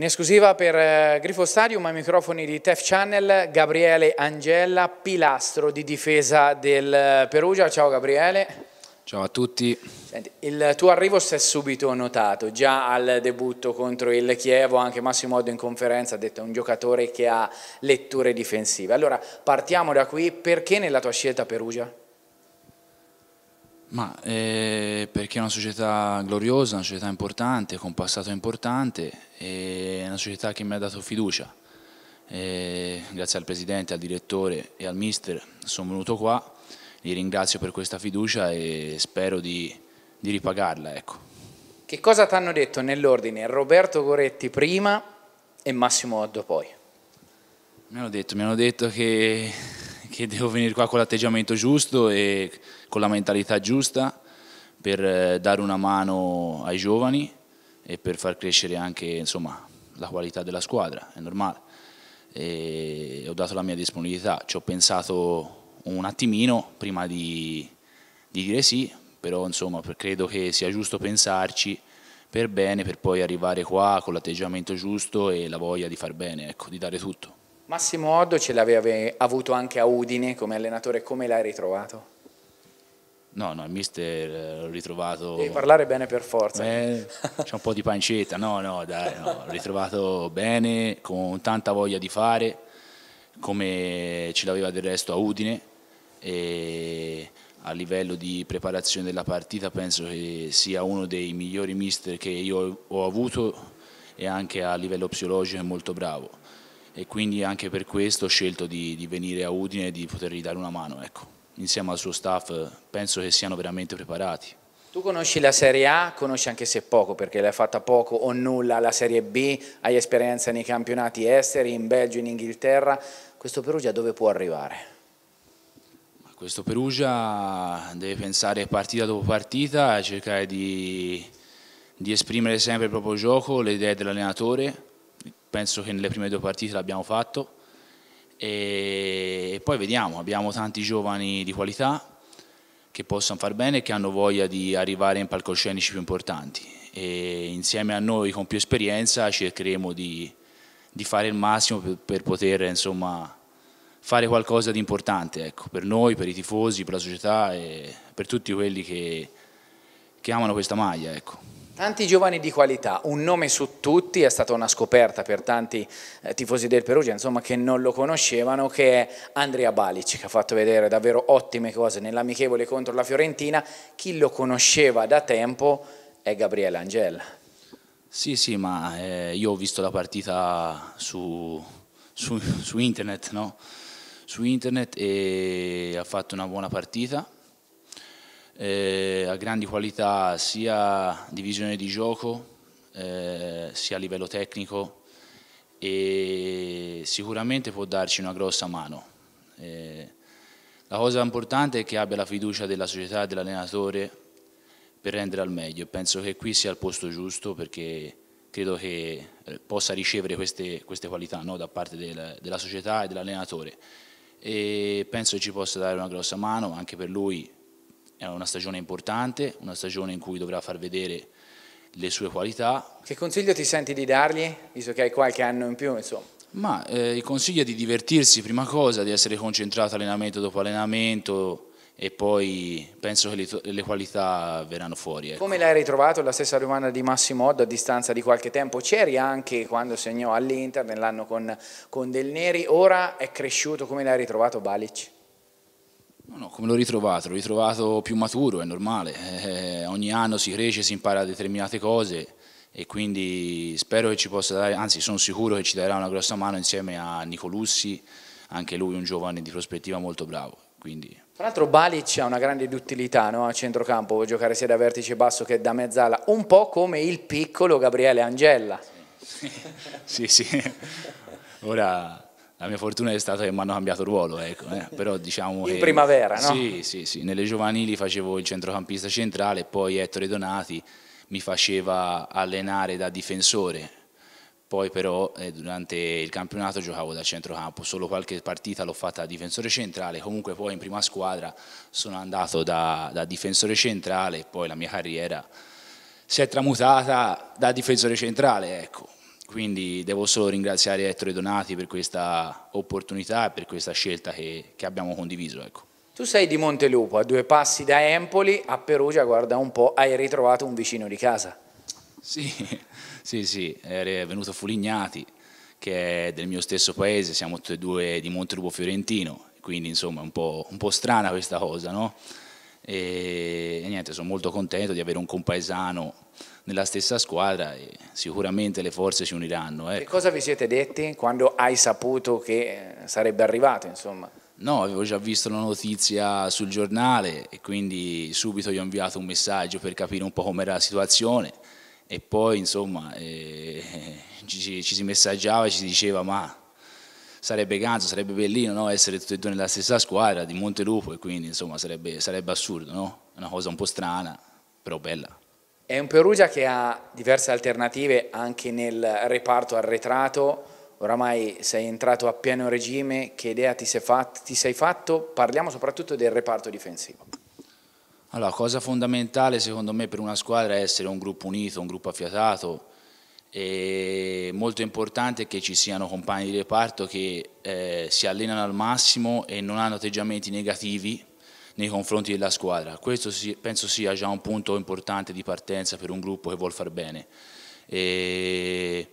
In esclusiva per eh, Grifo Stadium ai microfoni di Tef Channel, Gabriele Angella, pilastro di difesa del eh, Perugia. Ciao Gabriele. Ciao a tutti. Senti, il tuo arrivo si è subito notato, già al debutto contro il Chievo, anche Massimo Oddo in conferenza ha detto che è un giocatore che ha letture difensive. Allora partiamo da qui, perché nella tua scelta Perugia? Ma eh, perché è una società gloriosa, una società importante, con passato importante, è una società che mi ha dato fiducia. E grazie al presidente, al direttore e al mister sono venuto qua, li ringrazio per questa fiducia e spero di, di ripagarla. Ecco. Che cosa ti hanno detto nell'ordine Roberto Goretti prima e Massimo Oddo poi? Mi hanno detto, mi hanno detto che che devo venire qua con l'atteggiamento giusto e con la mentalità giusta per eh, dare una mano ai giovani e per far crescere anche insomma, la qualità della squadra, è normale. E ho dato la mia disponibilità, ci ho pensato un attimino prima di, di dire sì, però insomma, credo che sia giusto pensarci per bene per poi arrivare qua con l'atteggiamento giusto e la voglia di far bene, ecco, di dare tutto. Massimo Oddo ce l'aveva avuto anche a Udine come allenatore, come l'hai ritrovato? No, no, il mister eh, l'ho ritrovato... Devi parlare bene per forza. Eh, c'è un po' di pancetta, no, no, dai, no. l'ho ritrovato bene, con tanta voglia di fare, come ce l'aveva del resto a Udine e a livello di preparazione della partita penso che sia uno dei migliori mister che io ho avuto e anche a livello psicologico è molto bravo e quindi anche per questo ho scelto di, di venire a Udine e di potergli dare una mano. Ecco. Insieme al suo staff eh, penso che siano veramente preparati. Tu conosci la Serie A, conosci anche se poco perché l'hai fatta poco o nulla, la Serie B, hai esperienza nei campionati esteri, in Belgio, in Inghilterra, questo Perugia dove può arrivare? Questo Perugia deve pensare partita dopo partita, cercare di, di esprimere sempre il proprio gioco, le idee dell'allenatore, penso che nelle prime due partite l'abbiamo fatto e poi vediamo, abbiamo tanti giovani di qualità che possono far bene e che hanno voglia di arrivare in palcoscenici più importanti e insieme a noi con più esperienza cercheremo di, di fare il massimo per, per poter insomma, fare qualcosa di importante ecco, per noi, per i tifosi, per la società e per tutti quelli che, che amano questa maglia. Ecco. Tanti giovani di qualità, un nome su tutti, è stata una scoperta per tanti eh, tifosi del Perugia, insomma, che non lo conoscevano, che è Andrea Balic, che ha fatto vedere davvero ottime cose nell'amichevole contro la Fiorentina. Chi lo conosceva da tempo è Gabriele Angella. Sì, sì, ma eh, io ho visto la partita su, su, su internet, no? Su internet e ha fatto una buona partita eh, ha grandi qualità sia di visione di gioco, eh, sia a livello tecnico e sicuramente può darci una grossa mano. Eh, la cosa importante è che abbia la fiducia della società e dell'allenatore per rendere al meglio. Penso che qui sia il posto giusto perché credo che eh, possa ricevere queste, queste qualità no, da parte del, della società e dell'allenatore. E penso che ci possa dare una grossa mano anche per lui è una stagione importante, una stagione in cui dovrà far vedere le sue qualità. Che consiglio ti senti di dargli, visto che hai qualche anno in più? Insomma. Ma eh, il consiglio è di divertirsi prima cosa, di essere concentrato allenamento dopo allenamento e poi penso che le, le qualità verranno fuori. Ecco. Come l'hai ritrovato? La stessa domanda di Massimo Oddo a distanza di qualche tempo. C'eri anche quando segnò all'Inter nell'anno con, con Del Neri, ora è cresciuto, come l'hai ritrovato Balic? No, no, come l'ho ritrovato? L'ho ritrovato più maturo, è normale. Eh, ogni anno si cresce, si impara determinate cose e quindi spero che ci possa dare, anzi sono sicuro che ci darà una grossa mano insieme a Nicolussi, anche lui un giovane di prospettiva molto bravo. Quindi. Tra l'altro Balic ha una grande duttilità no? a centrocampo, può giocare sia da vertice basso che da mezzala, un po' come il piccolo Gabriele Angella. sì, sì. sì. Ora la mia fortuna è stata che mi hanno cambiato ruolo, ecco, eh. però diciamo In che, primavera, no? Sì, sì, sì, nelle giovanili facevo il centrocampista centrale, poi Ettore Donati mi faceva allenare da difensore, poi però eh, durante il campionato giocavo da centrocampo, solo qualche partita l'ho fatta da difensore centrale, comunque poi in prima squadra sono andato da, da difensore centrale e poi la mia carriera si è tramutata da difensore centrale, ecco. Quindi devo solo ringraziare Ettore Donati per questa opportunità e per questa scelta che, che abbiamo condiviso. Ecco. Tu sei di Montelupo, a due passi da Empoli, a Perugia, guarda un po', hai ritrovato un vicino di casa. Sì, sì, sì, è venuto Fulignati, che è del mio stesso paese, siamo tutti e due di Montelupo Fiorentino, quindi insomma è un po', un po strana questa cosa, no? E, e niente, sono molto contento di avere un compaesano nella stessa squadra e sicuramente le forze si uniranno. Ecco. Che cosa vi siete detti quando hai saputo che eh, sarebbe arrivato? Insomma? No, avevo già visto la notizia sul giornale e quindi subito gli ho inviato un messaggio per capire un po' com'era la situazione e poi insomma eh, ci, ci, si messaggiava e ci si diceva ma sarebbe ganzo, sarebbe bellino no? essere tutti e due nella stessa squadra di Montelupo e quindi insomma sarebbe, sarebbe assurdo, no? una cosa un po' strana però bella. È un Perugia che ha diverse alternative anche nel reparto arretrato, oramai sei entrato a pieno regime, che idea ti sei, fatto, ti sei fatto? Parliamo soprattutto del reparto difensivo. Allora, cosa fondamentale secondo me per una squadra è essere un gruppo unito, un gruppo affiatato, è molto importante che ci siano compagni di reparto che eh, si allenano al massimo e non hanno atteggiamenti negativi nei confronti della squadra. Questo penso sia già un punto importante di partenza per un gruppo che vuole far bene. E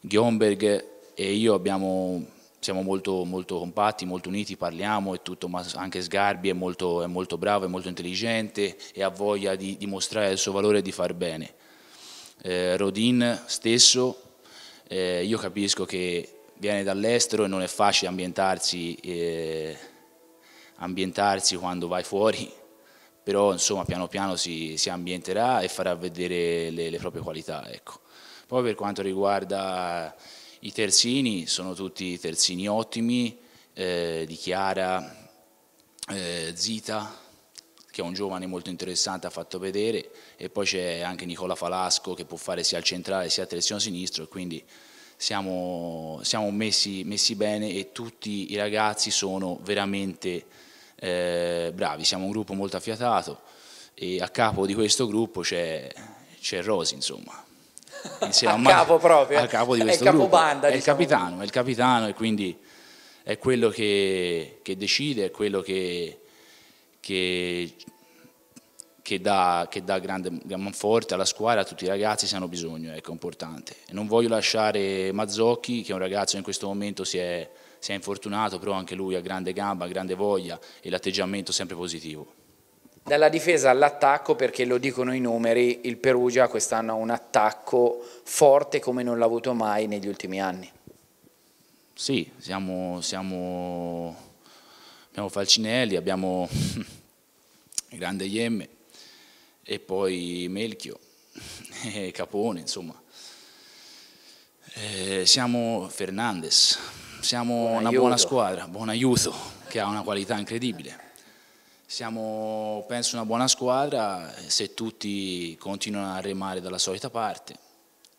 Gionberg e io abbiamo, siamo molto, molto, compatti, molto uniti, parliamo e tutto, ma anche Sgarbi è molto, è molto bravo, è molto intelligente e ha voglia di dimostrare il suo valore e di far bene. Eh, Rodin stesso, eh, io capisco che viene dall'estero e non è facile ambientarsi eh, ambientarsi quando vai fuori, però insomma piano piano si, si ambienterà e farà vedere le, le proprie qualità. Ecco. Poi per quanto riguarda i terzini, sono tutti terzini ottimi, eh, di Chiara, eh, Zita, che è un giovane molto interessante, ha fatto vedere, e poi c'è anche Nicola Falasco che può fare sia al centrale sia al terzino sinistro, e quindi siamo, siamo messi, messi, bene e tutti i ragazzi sono veramente eh, bravi, siamo un gruppo molto affiatato e a capo di questo gruppo c'è, c'è Rosi, insomma. Insieme a, a capo proprio, a capo di questo è gruppo. Capobanda, è, diciamo. il capitano, è il capitano e quindi è quello che, che decide, è quello che, che che dà, che dà grande manforte alla squadra, a tutti i ragazzi se hanno bisogno, ecco, è importante. Non voglio lasciare Mazzocchi, che è un ragazzo che in questo momento si è, si è infortunato, però anche lui ha grande gamba, grande voglia e l'atteggiamento sempre positivo. Dalla difesa all'attacco, perché lo dicono i numeri, il Perugia quest'anno ha un attacco forte come non l'ha avuto mai negli ultimi anni. Sì, siamo, siamo abbiamo Falcinelli, abbiamo grande Iemme, e poi Melchio, e Capone, insomma. Eh, siamo Fernandez, siamo buon una buona squadra, buon aiuto, che ha una qualità incredibile. Siamo, penso, una buona squadra eh, se tutti continuano a remare dalla solita parte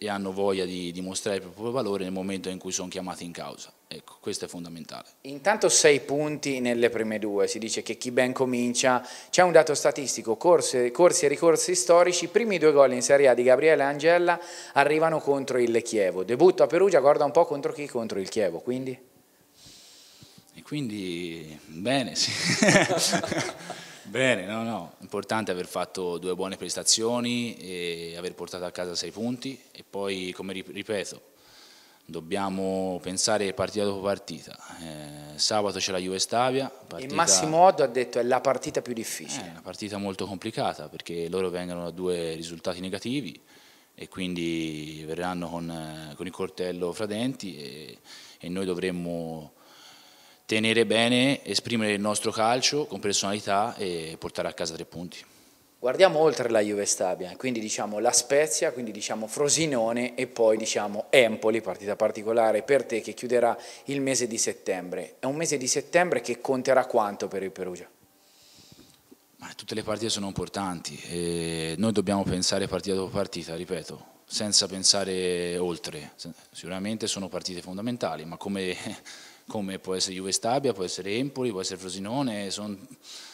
e hanno voglia di dimostrare il proprio valore nel momento in cui sono chiamati in causa. Ecco, questo è fondamentale. Intanto sei punti nelle prime due, si dice che chi ben comincia, c'è un dato statistico, corse, corsi, e ricorsi storici, i primi due gol in Serie A di Gabriele Angella arrivano contro il Chievo, debutto a Perugia, guarda un po' contro chi? Contro il Chievo, quindi? E quindi bene, sì. Bene, no, no, importante aver fatto due buone prestazioni e aver portato a casa sei punti e poi, come ripeto, dobbiamo pensare partita dopo partita. Eh, sabato c'è la Juve Stavia. Partita... E Massimo Oddo ha detto che è la partita più difficile. È eh, una partita molto complicata perché loro vengono da due risultati negativi e quindi verranno con, eh, con il coltello fra denti e, e noi dovremmo tenere bene, esprimere il nostro calcio con personalità e portare a casa tre punti. Guardiamo oltre la Juve Stabia, quindi diciamo la Spezia, quindi diciamo Frosinone e poi diciamo Empoli, partita particolare per te che chiuderà il mese di settembre. È un mese di settembre che conterà quanto per il Perugia? Ma tutte le partite sono importanti, e noi dobbiamo pensare partita dopo partita, ripeto, senza pensare oltre. Sicuramente sono partite fondamentali, ma come come può essere Juve Stabia, può essere Empoli, può essere Frosinone, sono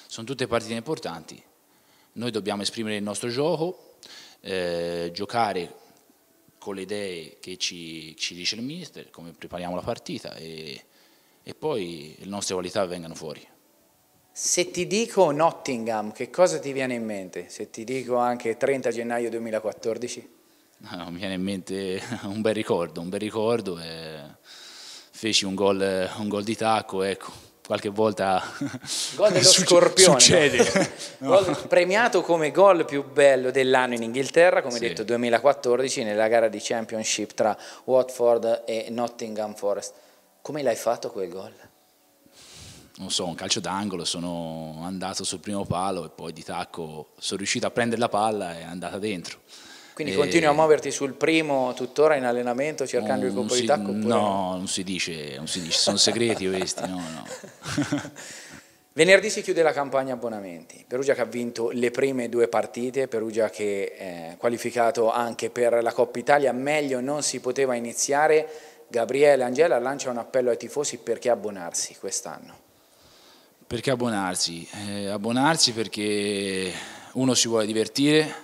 son tutte partite importanti. Noi dobbiamo esprimere il nostro gioco, eh, giocare con le idee che ci, ci, dice il mister, come prepariamo la partita e, e poi le nostre qualità vengano fuori. Se ti dico Nottingham, che cosa ti viene in mente? Se ti dico anche 30 gennaio 2014? Ah, no, mi viene in mente un bel ricordo, un bel ricordo. E eh, feci un gol, eh, un gol di tacco, ecco, qualche volta gol dello Suc- scorpione succede no. gol premiato come gol più bello dell'anno in Inghilterra come sì. detto 2014 nella gara di championship tra Watford e Nottingham Forest come l'hai fatto quel gol? non so, un calcio d'angolo, sono andato sul primo palo e poi di tacco sono riuscito a prendere la palla e è andata dentro quindi e... continui a muoverti sul primo tuttora in allenamento cercando non, il colpo si, di tacco? No, no, non si dice, non si dice sono segreti questi, no, no. Venerdì si chiude la campagna abbonamenti, Perugia che ha vinto le prime due partite, Perugia che è eh, qualificato anche per la Coppa Italia, meglio non si poteva iniziare, Gabriele Angela lancia un appello ai tifosi perché abbonarsi quest'anno. Perché abbonarsi? Eh, abbonarsi perché uno si vuole divertire,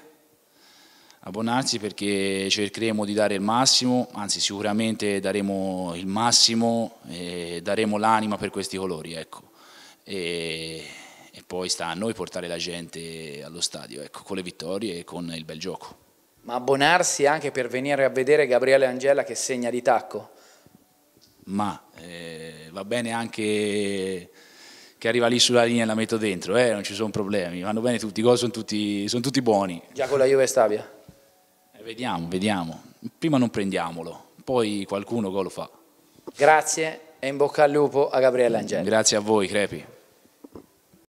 abbonarsi perché cercheremo di dare il massimo, anzi sicuramente daremo il massimo e daremo l'anima per questi colori. Ecco. E, e, poi sta a noi portare la gente allo stadio ecco, con le vittorie e con il bel gioco. Ma abbonarsi anche per venire a vedere Gabriele Angela che segna di tacco? Ma eh, va bene anche che arriva lì sulla linea e la metto dentro, eh, non ci sono problemi, vanno bene tutti, i gol sono tutti, sono tutti buoni. Già con la Juve Stabia? Eh, vediamo, vediamo. Prima non prendiamolo, poi qualcuno lo fa. Grazie e in bocca al lupo a Gabriele Angeli. Grazie a voi, Crepi.